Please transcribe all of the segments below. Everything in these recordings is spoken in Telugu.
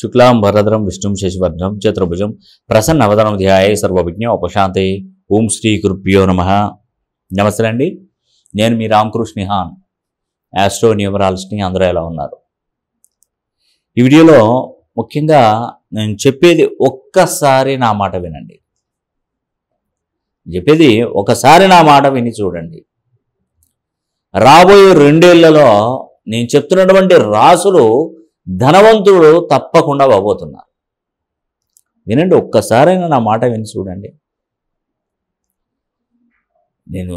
శుక్లాం వరదరం విష్ణుం శశివర్ణం చతుర్భుజం ప్రసన్నవదనం ధ్యాయ సర్వవిజ్ఞ ఉపశాంతి ఓం శ్రీ కృప్యో నమ నమస్తే అండి నేను మీ హాన్ యాస్ట్రో న్యూమరాలజిస్ట్ని అందరూ ఎలా ఉన్నారు ఈ వీడియోలో ముఖ్యంగా నేను చెప్పేది ఒక్కసారి నా మాట వినండి చెప్పేది ఒకసారి నా మాట విని చూడండి రాబోయే రెండేళ్లలో నేను చెప్తున్నటువంటి రాసులు ధనవంతుడు తప్పకుండా అవ్వబోతున్నారు వినండి ఒక్కసారైనా నా మాట విని చూడండి నేను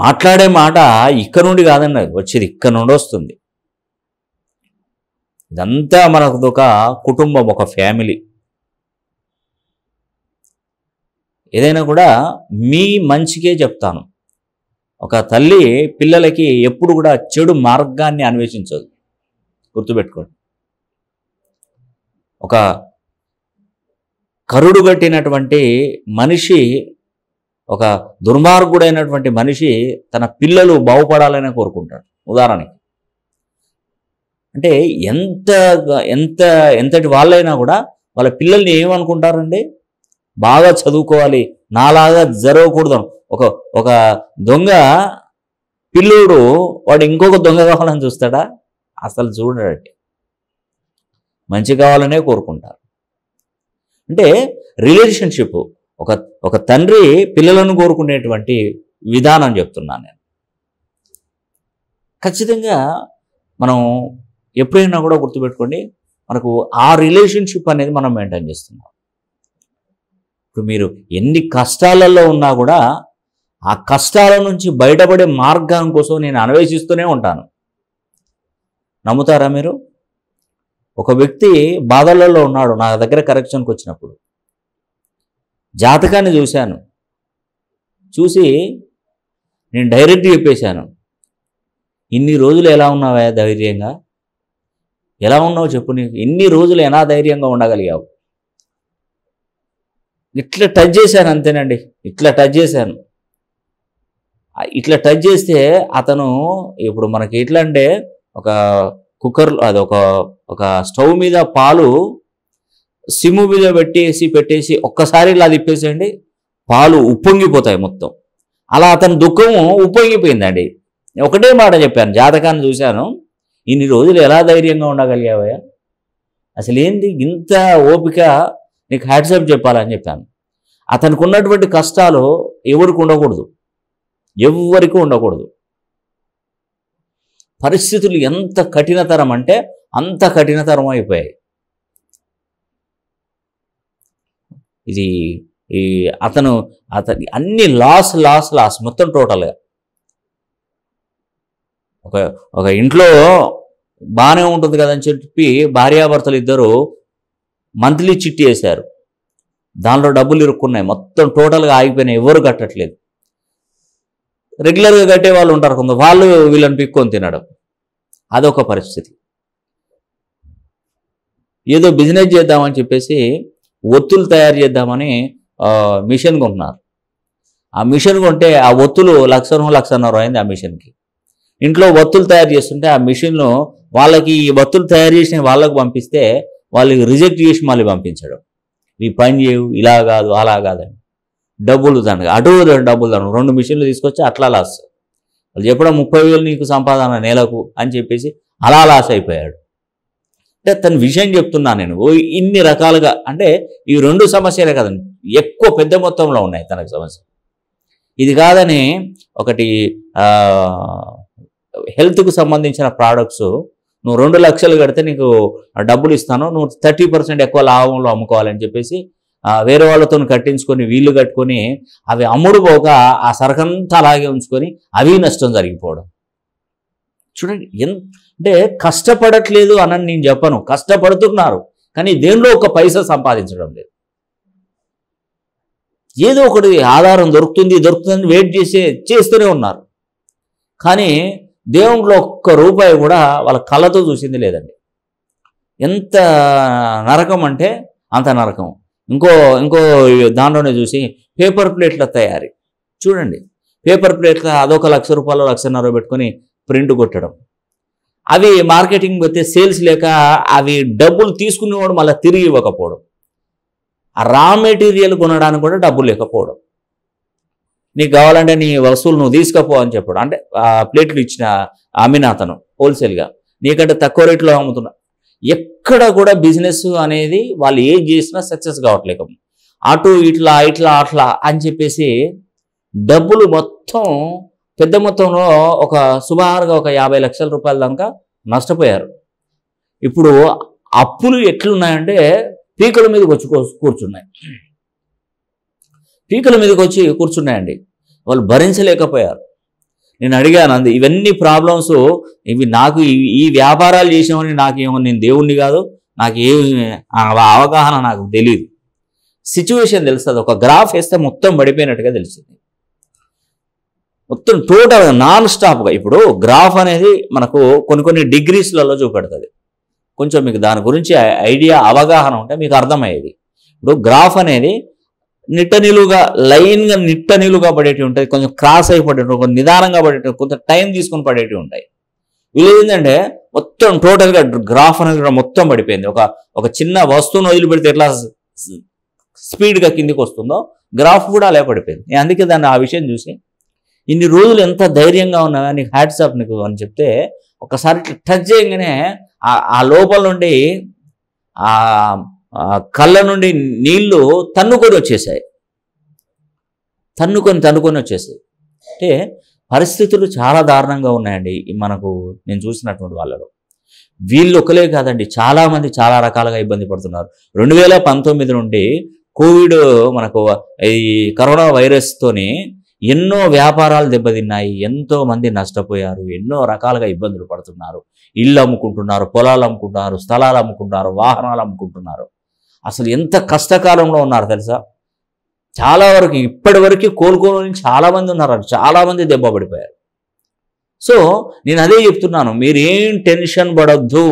మాట్లాడే మాట ఇక్కడ నుండి కాదండి వచ్చేది ఇక్కడ నుండి వస్తుంది ఇదంతా మనకు ఒక కుటుంబం ఒక ఫ్యామిలీ ఏదైనా కూడా మీ మంచికే చెప్తాను ఒక తల్లి పిల్లలకి ఎప్పుడు కూడా చెడు మార్గాన్ని అన్వేషించదు గుర్తుపెట్టుకోండి ఒక కరుడుగట్టినటువంటి మనిషి ఒక దుర్మార్గుడైనటువంటి మనిషి తన పిల్లలు బాగుపడాలని కోరుకుంటాడు ఉదాహరణకి అంటే ఎంత ఎంత ఎంతటి వాళ్ళైనా కూడా వాళ్ళ పిల్లల్ని ఏమనుకుంటారండి బాగా చదువుకోవాలి నాలాగా జరగకూడదు ఒక ఒక దొంగ పిల్లోడు వాడు ఇంకొక దొంగ కావాలని చూస్తాడా అసలు చూడడండి మంచి కావాలనే కోరుకుంటారు అంటే రిలేషన్షిప్ ఒక ఒక తండ్రి పిల్లలను కోరుకునేటువంటి విధానం చెప్తున్నాను నేను ఖచ్చితంగా మనం ఎప్పుడైనా కూడా గుర్తుపెట్టుకోండి మనకు ఆ రిలేషన్షిప్ అనేది మనం మెయింటైన్ చేస్తున్నాం ఇప్పుడు మీరు ఎన్ని కష్టాలలో ఉన్నా కూడా ఆ కష్టాల నుంచి బయటపడే మార్గం కోసం నేను అన్వేషిస్తూనే ఉంటాను నమ్ముతారా మీరు ఒక వ్యక్తి బాధలలో ఉన్నాడు నా దగ్గర కరెక్షన్కి వచ్చినప్పుడు జాతకాన్ని చూశాను చూసి నేను డైరెక్ట్ చెప్పేశాను ఇన్ని రోజులు ఎలా ఉన్నావా ధైర్యంగా ఎలా ఉన్నావు చెప్పు నీకు ఇన్ని రోజులు ఎలా ధైర్యంగా ఉండగలిగావు ఇట్లా టచ్ చేశాను అంతేనండి ఇట్లా టచ్ చేశాను ఇట్లా టచ్ చేస్తే అతను ఇప్పుడు మనకి ఎట్లా అంటే ఒక కుక్కర్ అది ఒక ఒక స్టవ్ మీద పాలు సిమ్ము మీద పెట్టేసి పెట్టేసి ఒక్కసారి ఇలా తిప్పేసేయండి పాలు ఉప్పొంగిపోతాయి మొత్తం అలా అతని దుఃఖము ఉప్పొంగిపోయిందండి ఒకటే మాట చెప్పాను జాతకాన్ని చూశాను ఇన్ని రోజులు ఎలా ధైర్యంగా ఉండగలిగావయ్యా అసలు ఏంది ఇంత ఓపిక నీకు హ్యాట్సప్ చెప్పాలని చెప్పాను అతనికి ఉన్నటువంటి కష్టాలు ఎవరికి ఉండకూడదు ఎవరికి ఉండకూడదు పరిస్థితులు ఎంత కఠినతరం అంటే అంత కఠినతరం అయిపోయాయి ఇది ఈ అతను అతని అన్ని లాస్ లాస్ లాస్ మొత్తం టోటల్గా ఒక ఒక ఇంట్లో బాగానే ఉంటుంది కదని చెప్పి భార్యాభర్తలు ఇద్దరు మంత్లీ చిట్టి వేశారు దానిలో డబ్బులు ఇరుక్కున్నాయి మొత్తం టోటల్గా ఆగిపోయినాయి ఎవరు కట్టట్లేదు రెగ్యులర్గా కట్టే వాళ్ళు ఉంటారు కొంత వాళ్ళు వీళ్ళని పిక్కొని తినడం అదొక పరిస్థితి ఏదో బిజినెస్ చేద్దామని చెప్పేసి ఒత్తులు తయారు చేద్దామని మిషన్ కొంటున్నారు ఆ మిషన్ కొంటే ఆ ఒత్తులు లక్షణం లక్షన్నర అయింది ఆ మిషన్కి ఇంట్లో ఒత్తులు తయారు చేస్తుంటే ఆ మిషన్లో వాళ్ళకి ఈ ఒత్తులు తయారు చేసిన వాళ్ళకు పంపిస్తే వాళ్ళకి రిజెక్ట్ చేసి మళ్ళీ పంపించడం నీ పని చేయవు ఇలా కాదు అలా కాదని డబ్బులు దానికి అటు డబ్బులు దానికి రెండు మిషన్లు తీసుకొచ్చి అట్లా లాస్ వాళ్ళు చెప్పడం ముప్పై వేలు నీకు సంపాదన నెలకు అని చెప్పేసి అలా లాస్ అయిపోయాడు అంటే తన విషయం చెప్తున్నా నేను ఇన్ని రకాలుగా అంటే ఈ రెండు సమస్యలే కదండి ఎక్కువ పెద్ద మొత్తంలో ఉన్నాయి తనకు సమస్య ఇది కాదని ఒకటి హెల్త్కు సంబంధించిన ప్రోడక్ట్స్ నువ్వు రెండు లక్షలు కడితే నీకు డబ్బులు ఇస్తాను నువ్వు థర్టీ పర్సెంట్ ఎక్కువ లాభంలో అమ్ముకోవాలని చెప్పేసి వేరే వాళ్ళతో కట్టించుకొని వీళ్ళు కట్టుకొని అవి అమ్ముడుపోక ఆ సరకంతా అలాగే ఉంచుకొని అవి నష్టం జరిగిపోవడం చూడండి అంటే కష్టపడట్లేదు అనని నేను చెప్పను కష్టపడుతున్నారు కానీ దేనిలో ఒక పైసా సంపాదించడం లేదు ఏదో ఒకటి ఆధారం దొరుకుతుంది దొరుకుతుంది వెయిట్ చేసే చేస్తూనే ఉన్నారు కానీ దేవుడిలో ఒక్క రూపాయి కూడా వాళ్ళ కళ్ళతో చూసింది లేదండి ఎంత నరకం అంటే అంత నరకం ఇంకో ఇంకో దానిలోనే చూసి పేపర్ ప్లేట్ల తయారీ చూడండి పేపర్ ప్లేట్ల అదొక లక్ష రూపాయలు లక్షన్నర పెట్టుకొని ప్రింట్ కొట్టడం అవి మార్కెటింగ్ పోతే సేల్స్ లేక అవి డబ్బులు తీసుకునేవాడు మళ్ళీ తిరిగి ఇవ్వకపోవడం ఆ రా మెటీరియల్ కొనడానికి కూడా డబ్బులు లేకపోవడం నీకు కావాలంటే నీ వస్తువులు నువ్వు తీసుకపో అని చెప్పడం అంటే ప్లేట్లు ఇచ్చిన అమినాథను అతను హోల్సేల్గా నీకంటే తక్కువ రేట్లో అమ్ముతున్నా ఎక్కడ కూడా బిజినెస్ అనేది వాళ్ళు ఏం చేసినా సక్సెస్ కావట్లేక అటు ఇట్లా ఇట్లా అట్లా అని చెప్పేసి డబ్బులు మొత్తం పెద్ద మొత్తంలో ఒక సుమారుగా ఒక యాభై లక్షల రూపాయల దాకా నష్టపోయారు ఇప్పుడు అప్పులు ఎట్లున్నాయంటే పీకల మీదకి వచ్చి కూర్చున్నాయి పీకల మీదకి వచ్చి కూర్చున్నాయండి వాళ్ళు భరించలేకపోయారు నేను అడిగాను అంది ఇవన్నీ ప్రాబ్లమ్స్ ఇవి నాకు ఈ వ్యాపారాలు చేసినవని ఏమో నేను దేవుణ్ణి కాదు నాకు ఏ అవగాహన నాకు తెలియదు సిచ్యువేషన్ తెలుస్తుంది ఒక గ్రాఫ్ వేస్తే మొత్తం పడిపోయినట్టుగా తెలుస్తుంది మొత్తం టోటల్ నాన్ స్టాప్గా ఇప్పుడు గ్రాఫ్ అనేది మనకు కొన్ని కొన్ని డిగ్రీస్లలో చూపెడుతుంది కొంచెం మీకు దాని గురించి ఐడియా అవగాహన ఉంటే మీకు అర్థమయ్యేది ఇప్పుడు గ్రాఫ్ అనేది నిట్ట నిలువుగా లైన్గా నిట్ట నిలువుగా పడేవి ఉంటాయి కొంచెం క్రాస్ అయిపోయేటివి కొంచెం నిదానంగా పడేటివి కొంత టైం తీసుకొని పడేవి ఉంటాయి వీళ్ళు ఏంటంటే మొత్తం టోటల్గా గ్రాఫ్ అనేది మొత్తం పడిపోయింది ఒక ఒక చిన్న వస్తువును వదిలిపెడితే ఎట్లా స్పీడ్గా కిందికి వస్తుందో గ్రాఫ్ కూడా అలా పడిపోయింది అందుకే దాన్ని ఆ విషయం చూసి ఇన్ని రోజులు ఎంత ధైర్యంగా ఉన్నా నీకు హ్యాట్సాప్ నీకు అని చెప్తే ఒకసారి టచ్ చేయగానే ఆ లోపల నుండి ఆ కళ్ళ నుండి నీళ్లు తన్నుకొని వచ్చేసాయి తన్నుకొని తన్నుకొని వచ్చేసాయి అంటే పరిస్థితులు చాలా దారుణంగా ఉన్నాయండి మనకు నేను చూసినటువంటి వాళ్ళలో వీళ్ళు ఒకలే కాదండి చాలామంది చాలా రకాలుగా ఇబ్బంది పడుతున్నారు రెండు వేల పంతొమ్మిది నుండి కోవిడ్ మనకు ఈ కరోనా వైరస్తోని ఎన్నో వ్యాపారాలు దెబ్బతిన్నాయి ఎంతో మంది నష్టపోయారు ఎన్నో రకాలుగా ఇబ్బందులు పడుతున్నారు ఇళ్ళు అమ్ముకుంటున్నారు పొలాలు అమ్ముకుంటున్నారు స్థలాలు అమ్ముకుంటున్నారు వాహనాలు అమ్ముకుంటున్నారు అసలు ఎంత కష్టకాలంలో ఉన్నారు తెలుసా చాలా వరకు ఇప్పటి వరకు కోలుకోని చాలామంది ఉన్నారు చాలామంది దెబ్బ పడిపోయారు సో నేను అదే చెప్తున్నాను మీరేం టెన్షన్ పడద్దు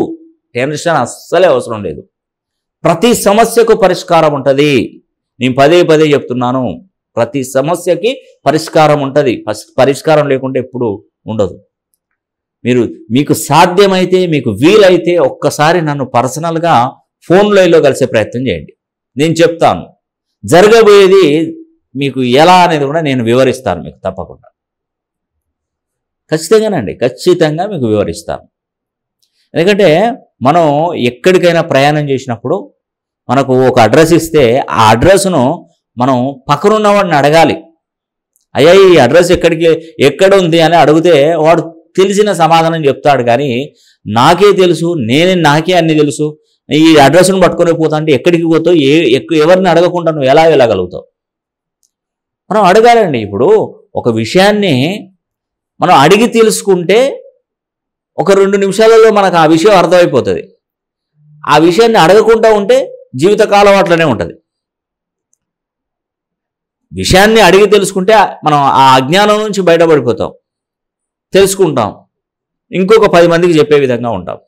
టెన్షన్ అస్సలే అవసరం లేదు ప్రతి సమస్యకు పరిష్కారం ఉంటుంది నేను పదే పదే చెప్తున్నాను ప్రతి సమస్యకి పరిష్కారం ఉంటుంది పరిష్కారం లేకుండా ఎప్పుడు ఉండదు మీరు మీకు సాధ్యమైతే మీకు వీలైతే ఒక్కసారి నన్ను పర్సనల్గా ఫోన్ లైన్లో కలిసే ప్రయత్నం చేయండి నేను చెప్తాను జరగబోయేది మీకు ఎలా అనేది కూడా నేను వివరిస్తాను మీకు తప్పకుండా ఖచ్చితంగానండి ఖచ్చితంగా మీకు వివరిస్తాను ఎందుకంటే మనం ఎక్కడికైనా ప్రయాణం చేసినప్పుడు మనకు ఒక అడ్రస్ ఇస్తే ఆ అడ్రస్ను మనం పక్కనున్నవాడిని అడగాలి అయ్యా ఈ అడ్రస్ ఎక్కడికి ఎక్కడ ఉంది అని అడిగితే వాడు తెలిసిన సమాధానం చెప్తాడు కానీ నాకే తెలుసు నేనే నాకే అన్ని తెలుసు ఈ అడ్రస్ను పట్టుకొని పోతా అంటే ఎక్కడికి పోతావు ఏ ఎవరిని అడగకుండా నువ్వు ఎలా వెళ్ళగలుగుతావు మనం అడగాలండి ఇప్పుడు ఒక విషయాన్ని మనం అడిగి తెలుసుకుంటే ఒక రెండు నిమిషాలలో మనకు ఆ విషయం అర్థమైపోతుంది ఆ విషయాన్ని అడగకుండా ఉంటే జీవితకాలం అట్లనే ఉంటుంది విషయాన్ని అడిగి తెలుసుకుంటే మనం ఆ అజ్ఞానం నుంచి బయటపడిపోతాం తెలుసుకుంటాం ఇంకొక పది మందికి చెప్పే విధంగా ఉంటాం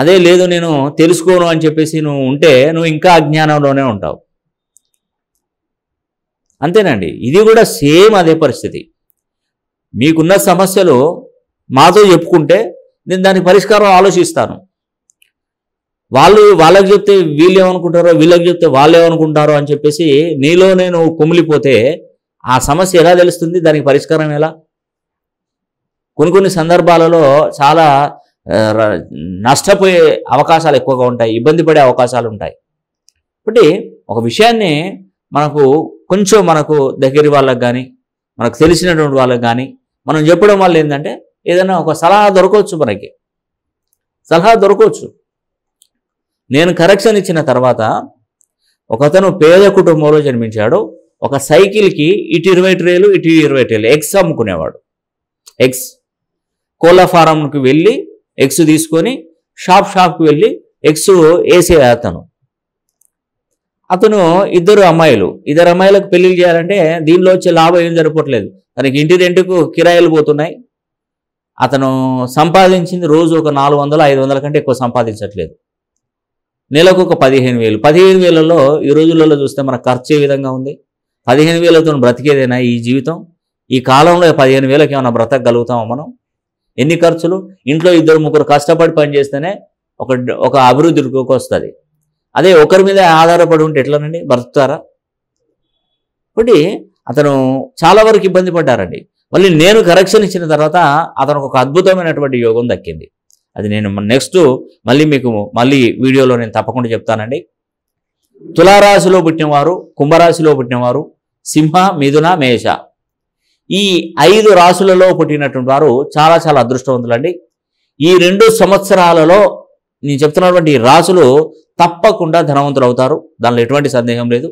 అదే లేదు నేను తెలుసుకోను అని చెప్పేసి నువ్వు ఉంటే నువ్వు ఇంకా అజ్ఞానంలోనే ఉంటావు అంతేనండి ఇది కూడా సేమ్ అదే పరిస్థితి మీకున్న సమస్యలు మాతో చెప్పుకుంటే నేను దానికి పరిష్కారం ఆలోచిస్తాను వాళ్ళు వాళ్ళకి చెప్తే వీళ్ళు ఏమనుకుంటారో వీళ్ళకి చెప్తే వాళ్ళు ఏమనుకుంటారో అని చెప్పేసి నీలో నేను కుమిలిపోతే ఆ సమస్య ఎలా తెలుస్తుంది దానికి పరిష్కారం ఎలా కొన్ని కొన్ని సందర్భాలలో చాలా నష్టపోయే అవకాశాలు ఎక్కువగా ఉంటాయి ఇబ్బంది పడే అవకాశాలు ఉంటాయి కాబట్టి ఒక విషయాన్ని మనకు కొంచెం మనకు దగ్గర వాళ్ళకు కానీ మనకు తెలిసినటువంటి వాళ్ళకి కానీ మనం చెప్పడం వల్ల ఏంటంటే ఏదైనా ఒక సలహా దొరకవచ్చు మనకి సలహా దొరకవచ్చు నేను కరెక్షన్ ఇచ్చిన తర్వాత ఒకతను పేద కుటుంబంలో జన్మించాడు ఒక సైకిల్కి ఇటు ఇరవై ట్రేలు ఇటు ఇరవై ట్రేలు ఎగ్స్ అమ్ముకునేవాడు ఎగ్స్ కోళ్ళ ఫారంకి వెళ్ళి ఎగ్స్ తీసుకొని షాప్ షాప్కి వెళ్ళి ఎగ్స్ వేసే అతను అతను ఇద్దరు అమ్మాయిలు ఇద్దరు అమ్మాయిలకు పెళ్లి చేయాలంటే దీనిలో వచ్చే లాభం ఏం జరగట్లేదు తనకి ఇంటి రెంట్కు కిరాయిలు పోతున్నాయి అతను సంపాదించింది రోజు ఒక నాలుగు వందలు ఐదు వందల కంటే ఎక్కువ సంపాదించట్లేదు నెలకు ఒక పదిహేను వేలు పదిహేను వేలలో ఈ రోజులలో చూస్తే మన ఖర్చు ఏ విధంగా ఉంది పదిహేను వేలతో బ్రతికేదేనా ఈ జీవితం ఈ కాలంలో పదిహేను వేలకు ఏమైనా బ్రతకగలుగుతామా మనం ఎన్ని ఖర్చులు ఇంట్లో ఇద్దరు ముగ్గురు కష్టపడి పనిచేస్తేనే ఒక ఒక అభివృద్ధి వస్తుంది అదే ఒకరి మీద ఆధారపడి ఉంటే ఎట్లానండి బ్రతుకుతారా ఒకటి అతను చాలా వరకు ఇబ్బంది పడ్డారండి మళ్ళీ నేను కరెక్షన్ ఇచ్చిన తర్వాత అతనికి ఒక అద్భుతమైనటువంటి యోగం దక్కింది అది నేను నెక్స్ట్ మళ్ళీ మీకు మళ్ళీ వీడియోలో నేను తప్పకుండా చెప్తానండి తులారాశిలో పుట్టినవారు కుంభరాశిలో పుట్టినవారు సింహ మిథున మేష ఈ ఐదు రాసులలో పుట్టినటువంటి వారు చాలా చాలా అదృష్టవంతులండి ఈ రెండు సంవత్సరాలలో నేను చెప్తున్నటువంటి రాసులు తప్పకుండా ధనవంతులు అవుతారు దానిలో ఎటువంటి సందేహం లేదు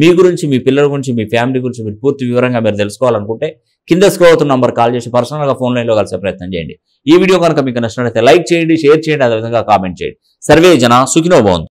మీ గురించి మీ పిల్లల గురించి మీ ఫ్యామిలీ గురించి మీరు పూర్తి వివరంగా మీరు తెలుసుకోవాలనుకుంటే కింద స్క్రో అవుతున్న నంబర్ కాల్ చేసి పర్సనల్గా ఫోన్ లైన్లో కలిసే ప్రయత్నం చేయండి ఈ వీడియో కనుక మీకు నచ్చినట్లయితే లైక్ చేయండి షేర్ చేయండి అదేవిధంగా కామెంట్ చేయండి సర్వే జన సుఖినో బాగుంది